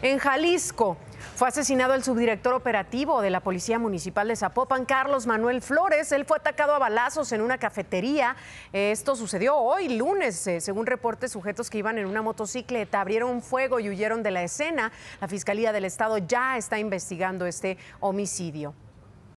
En Jalisco fue asesinado el subdirector operativo de la Policía Municipal de Zapopan, Carlos Manuel Flores. Él fue atacado a balazos en una cafetería. Esto sucedió hoy, lunes. Eh, según reportes, sujetos que iban en una motocicleta abrieron fuego y huyeron de la escena. La Fiscalía del Estado ya está investigando este homicidio.